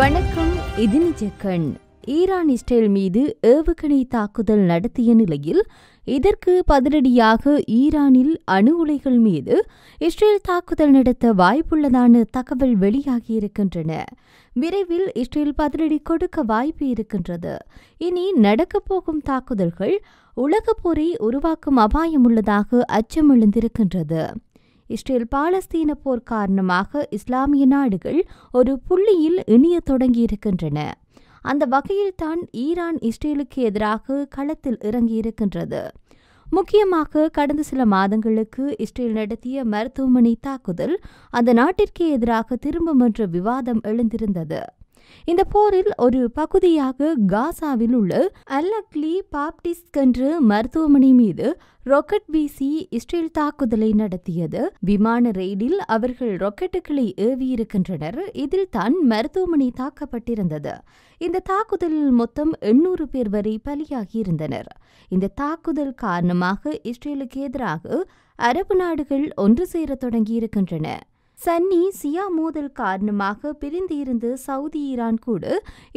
வணக்கம் இது நிஜக்கண் Iran Israel மீது ஏவுகணை தாக்குதல் நடத்திய நிலையில் இதற்கு பதிலடியாக ஈரானில் அணு உலைகள் மீது இஸ்ரேல் தாக்குதல் நடத்த வாய்ப்புள்ளதான தகவல் வெளியாகியிருக்கின்றன விரைவில் இஸ்ரேல் பதிலடி கொடுக்க வாய்ப்பு இருக்கின்றது இனி நடக்கப்போகும் தாக்குதல்கள் உலகப் போரை உருவாக்கும் அபாயம் உள்ளதாக அச்சமிழந்திருக்கின்றது இஸ்ரேல் பாலஸ்தீன போர் காரணமாக இஸ்லாமிய நாடுகள் ஒரு புள்ளியில் இணைய தொடங்கியிருக்கின்றன அந்த வகையில் தான் ஈரான் இஸ்ரேலுக்கு எதிராக களத்தில் இறங்கியிருக்கின்றது முக்கியமாக கடந்த சில மாதங்களுக்கு இஸ்ரேல் நடத்திய மருத்துவமனை தாக்குதல் அந்த நாட்டிற்கு எதிராக திரும்பும் என்ற விவாதம் எழுந்திருந்தது இந்த போரில் ஒரு பகுதியாக காசாவில் உள்ள அல்லக்லி பாப்டிஸ்ட் என்ற மருத்துவமனை மீது ராக்கெட் வீசி இஸ்ரேல் தாக்குதலை நடத்தியது விமான ரெய்டில் அவர்கள் ராக்கெட்டுகளை ஏவியிருக்கின்றனர் இதில் தான் மருத்துவமனை தாக்கப்பட்டிருந்தது இந்த தாக்குதலில் மொத்தம் எண்ணூறு பேர் வரை பலியாகியிருந்தனர் இந்த தாக்குதல் காரணமாக இஸ்ரேலுக்கு எதிராக அரபு நாடுகள் ஒன்று சேர தொடங்கியிருக்கின்றன சன்னி சியா மோதல் காரணமாக பிரிந்திருந்து சவுதி ஈரான் கூடு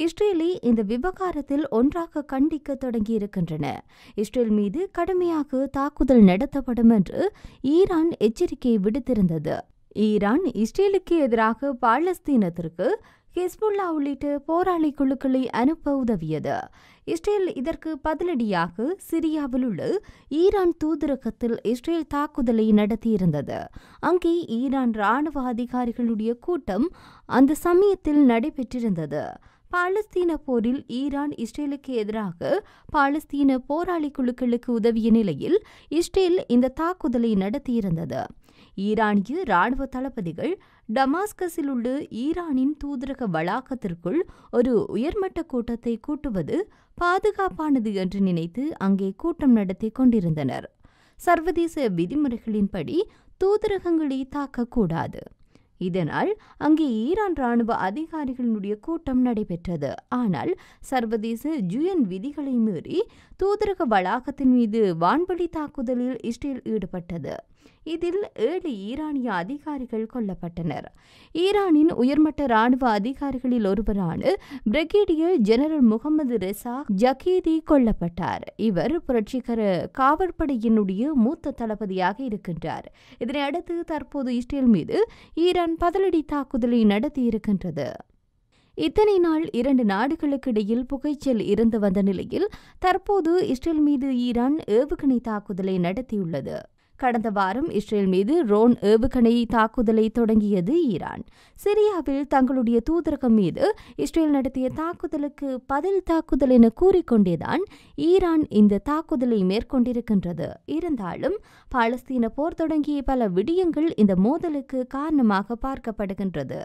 இஸ்ரேலை இந்த விவகாரத்தில் ஒன்றாக கண்டிக்க தொடங்கியிருக்கின்றன இஸ்ரேல் மீது கடுமையாக தாக்குதல் நடத்தப்படும் என்று ஈரான் எச்சரிக்கை விடுத்திருந்தது ஈரான் இஸ்ரேலுக்கு எதிராக பாலஸ்தீனத்திற்கு ஹிஸ்புல்லா உள்ளிட்ட போராளி குழுக்களை அனுப்ப உதவியது இஸ்ரேல் இதற்கு பதிலடியாக சிரியாவில் உள்ள ஈரான் தூதரகத்தில் இஸ்ரேல் தாக்குதலை நடத்தியிருந்தது அங்கே ஈரான் ராணுவ அதிகாரிகளுடைய கூட்டம் அந்த சமயத்தில் நடைபெற்றிருந்தது பாலஸ்தீன போரில் ஈரான் இஸ்ரேலுக்கு எதிராக பாலஸ்தீன போராளி குழுக்களுக்கு உதவிய நிலையில் இஸ்ரேல் இந்த தாக்குதலை நடத்தியிருந்தது ஈரானிய ராணுவ தளபதிகள் டமாஸ்கஸில் உள்ள ஈரானின் தூதரக வளாகத்திற்குள் ஒரு உயர்மட்ட கூட்டத்தை கூட்டுவது பாதுகாப்பானது என்று நினைத்து அங்கே கூட்டம் நடத்தி கொண்டிருந்தனர் சர்வதேச விதிமுறைகளின்படி தூதரகங்களை தாக்கக்கூடாது இதனால் அங்கே ஈரான் ராணுவ அதிகாரிகளினுடைய கூட்டம் நடைபெற்றது ஆனால் சர்வதேச ஜுயன் விதிகளை மீறி தூதரக வளாகத்தின் மீது வான்வழி தாக்குதலில் இஸ்ரேல் ஈடுபட்டது இதில் ஏழு ஈரானிய அதிகாரிகள் கொல்லப்பட்டனர் ஈரானின் உயர்மட்ட ராணுவ அதிகாரிகளில் ஒருவரான brigadier general Mohammad Reza Zahedi கொல்லப்பட்டார் இவர் புரட்சிகர காவற்படையினுடைய மூத்த தளபதியாக இருக்கின்றார் இதனையடுத்து தற்போது இஸ்ரேல் மீது ஈரான் பதிலடி தாக்குதலை நடத்தியிருக்கின்றது இத்தனை நாள் இரண்டு நாடுகளுக்கு இடையில் புகைச்சல் இருந்து வந்த நிலையில் தற்போது இஸ்ரேல் மீது ஈரான் ஏவுகணை தாக்குதலை நடத்தியுள்ளது கடந்த வாரம் இஸ்ரேல் மீது ரோன் ஏவுகணை தாக்குதலை தொடங்கியது ஈரான் சிரியாவில் தங்களுடைய தூதரகம் மீது இஸ்ரேல் நடத்திய தாக்குதலுக்கு பதில் தாக்குதல் என கூறிக்கொண்டேதான் ஈரான் இந்த தாக்குதலை மேற்கொண்டிருக்கின்றது இருந்தாலும் பாலஸ்தீன போர் தொடங்கிய பல விடயங்கள் இந்த மோதலுக்கு காரணமாக பார்க்கப்படுகின்றது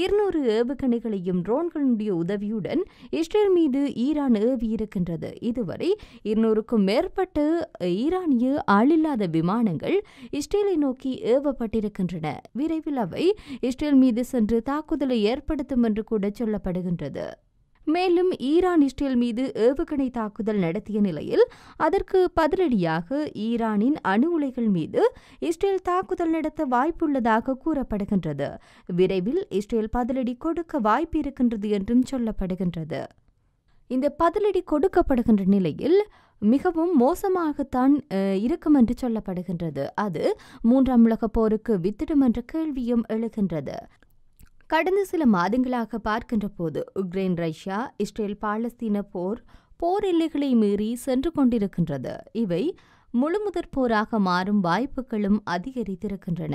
இருநூறு ஏவுகணைகளையும் ட்ரோன்களுடைய உதவியுடன் இஸ்ரேல் மீது ஈரான் ஏவியிருக்கின்றது இதுவரை இருநூறுக்கும் மேற்பட்ட ஈரானிய ஆளில்லாத விமானங்கள் இஸ்ரேலை நோக்கி ஏவப்பட்டிருக்கின்றன விரைவில் அவை இஸ்ரேல் மீது சென்று தாக்குதலை ஏற்படுத்தும் என்று கூட சொல்லப்படுகின்றது மேலும் ஈரான் இஸ்ரேல் மீது ஏவுகணை தாக்குதல் நடத்திய நிலையில் அதற்கு பதிலடியாக ஈரானின் அணு உலைகள் மீது இஸ்ரேல் தாக்குதல் நடத்த வாய்ப்புள்ளதாக கூறப்படுகின்றது விரைவில் இஸ்ரேல் பதிலடி கொடுக்க வாய்ப்பு இருக்கின்றது என்றும் சொல்லப்படுகின்றது இந்த பதிலடி கொடுக்கப்படுகின்ற நிலையில் மிகவும் மோசமாகத்தான் இருக்கும் என்று சொல்லப்படுகின்றது அது மூன்றாம் உலக போருக்கு வித்திடும் என்ற கேள்வியும் எழுகின்றது கடந்த சில மாதங்களாக பார்க்கின்ற போது உக்ரைன் ரஷ்யா இஸ்ரேல் பாலஸ்தீன போர் போர் எல்லைகளை மீறி சென்று கொண்டிருக்கின்றது இவை முழுமுதற் போராக மாறும் வாய்ப்புகளும் அதிகரித்திருக்கின்றன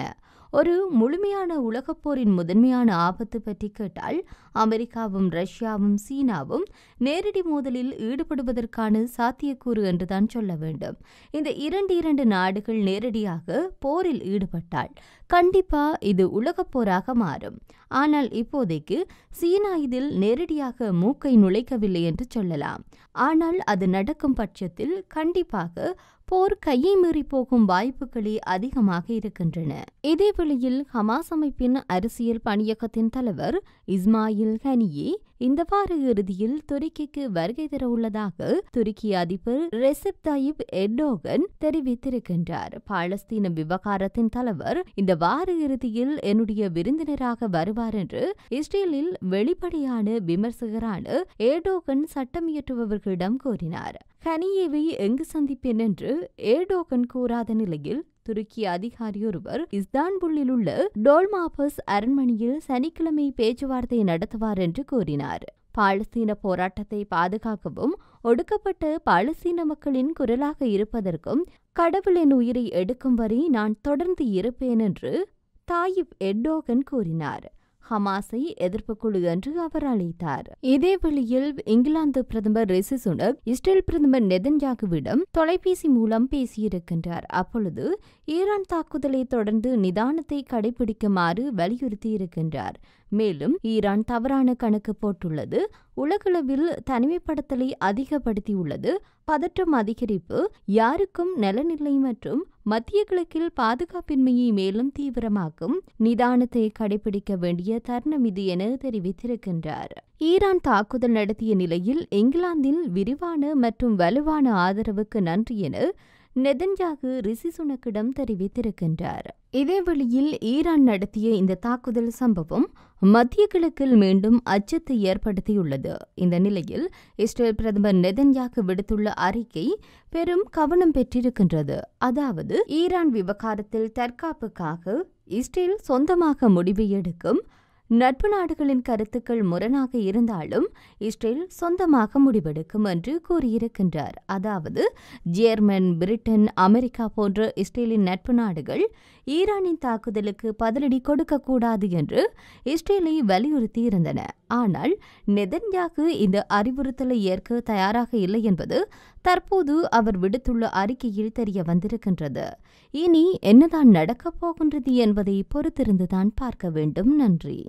ஒரு முழுமையான உலகப் போரின் முதன்மையான ஆபத்து பற்றி கேட்டால் அமெரிக்காவும் ரஷ்யாவும் சீனாவும் நேரடி மோதலில் ஈடுபடுவதற்கான சாத்தியக்கூறு என்றுதான் சொல்ல வேண்டும் இந்த இரண்டு இரண்டு நாடுகள் நேரடியாக போரில் ஈடுபட்டால் கண்டிப்பா இது உலகப் போராக மாறும் ஆனால் இப்போதைக்கு சீனா இதில் நேரடியாக மூக்கை நுழைக்கவில்லை என்று சொல்லலாம் ஆனால் அது நடக்கும் பட்சத்தில் கண்டிப்பாக போர் கையை மீறி போகும் வாய்ப்புகளே அதிகமாக இருக்கின்றன இதேவேளையில் ஹமாஸ் அமைப்பின் அரசியல் பணியகத்தின் தலைவர் இஸ்மாயில் ஹனியே இந்த வார இறுதியில் துருக்கிக்கு வருகை தர உள்ளதாக துருக்கி அதிபர் ரெசிப் தாயிப் எர்டோகன் தெரிவித்திருக்கின்றார் பாலஸ்தீன விவகாரத்தின் தலைவர் இந்த வார இறுதியில் என்னுடைய விருந்தினராக வருவார் என்று இஸ்ரேலில் வெளிப்படையான விமர்சகரான ஏர்டோகன் சட்டமியற்றுபவர்களிடம் கூறினார் ஹனியேவை எங்கு சந்திப்பேன் என்று ஏர்டோகன் கூறாத நிலையில் துருக்கி அதிகாரியொருவர் இஸ்தான்புல்லில் உள்ள டோல்மாபஸ் அரண்மனையில் சனிக்கிழமை பேச்சுவார்த்தை நடத்துவார் என்று கூறினார் பாலஸ்தீன போராட்டத்தை பாதுகாக்கவும் ஒடுக்கப்பட்ட பாலஸ்தீன மக்களின் குரலாக இருப்பதற்கும் கடவுளின் உயிரை எடுக்கும் வரை நான் தொடர்ந்து இருப்பேன் என்று தாயிப் எட்டோகன் கூறினார் ஹமாஸை எதிர்ப்பு குழு என்று அவர் அழைத்தார் இதே வழியில் இங்கிலாந்து பிரதமர் ரிசி சுனக் இஸ்ரேல் பிரதமர் நெதன்யாகுவிடம் தொலைபேசி மூலம் பேசியிருக்கின்றார் அப்பொழுது ஈரான் தாக்குதலை தொடர்ந்து நிதானத்தை கடைபிடிக்குமாறு வலியுறுத்தியிருக்கின்றார் மேலும் ஈரான் தவறான கணக்கு போட்டுள்ளது உலகளவில் தனிமைப்படுத்தலை அதிகப்படுத்தியுள்ளது பதற்றம் அதிகரிப்பு யாருக்கும் நலநிலை மற்றும் மத்திய கிழக்கில் பாதுகாப்பின்மையை மேலும் தீவிரமாக்கும் நிதானத்தை கடைபிடிக்க வேண்டிய தருணம் இது என தெரிவித்திருக்கின்றார் ஈரான் தாக்குதல் நடத்திய நிலையில் இங்கிலாந்தின் விரிவான மற்றும் வலுவான ஆதரவுக்கு நன்றி என ரிசி ரிசிசுனக்கிடம் தெரிவித்திருக்கின்றார் இதேவெளியில் ஈரான் நடத்திய இந்த தாக்குதல் சம்பவம் மத்திய கிழக்கில் மீண்டும் அச்சத்தை ஏற்படுத்தியுள்ளது இந்த நிலையில் இஸ்ரேல் பிரதமர் நெதன்யாக்கு விடுத்துள்ள அறிக்கை பெரும் கவனம் பெற்றிருக்கின்றது அதாவது ஈரான் விவகாரத்தில் தற்காப்புக்காக இஸ்ரேல் சொந்தமாக முடிவு எடுக்கும் நட்பு நாடுகளின் கருத்துக்கள் முரணாக இருந்தாலும் இஸ்ரேல் சொந்தமாக முடிவெடுக்கும் என்று கூறியிருக்கின்றார் அதாவது ஜேர்மன் பிரிட்டன் அமெரிக்கா போன்ற இஸ்ரேலின் நட்பு நாடுகள் ஈரானின் தாக்குதலுக்கு பதிலடி கொடுக்கக்கூடாது என்று இஸ்ரேலை வலியுறுத்தியிருந்தன ஆனால் நெதன்யாகு இந்த அறிவுறுத்தலை ஏற்க தயாராக இல்லை என்பது தற்போது அவர் விடுத்துள்ள அறிக்கையில் தெரிய வந்திருக்கின்றது இனி என்னதான் நடக்கப் போகின்றது என்பதை பொறுத்திருந்துதான் பார்க்க வேண்டும் நன்றி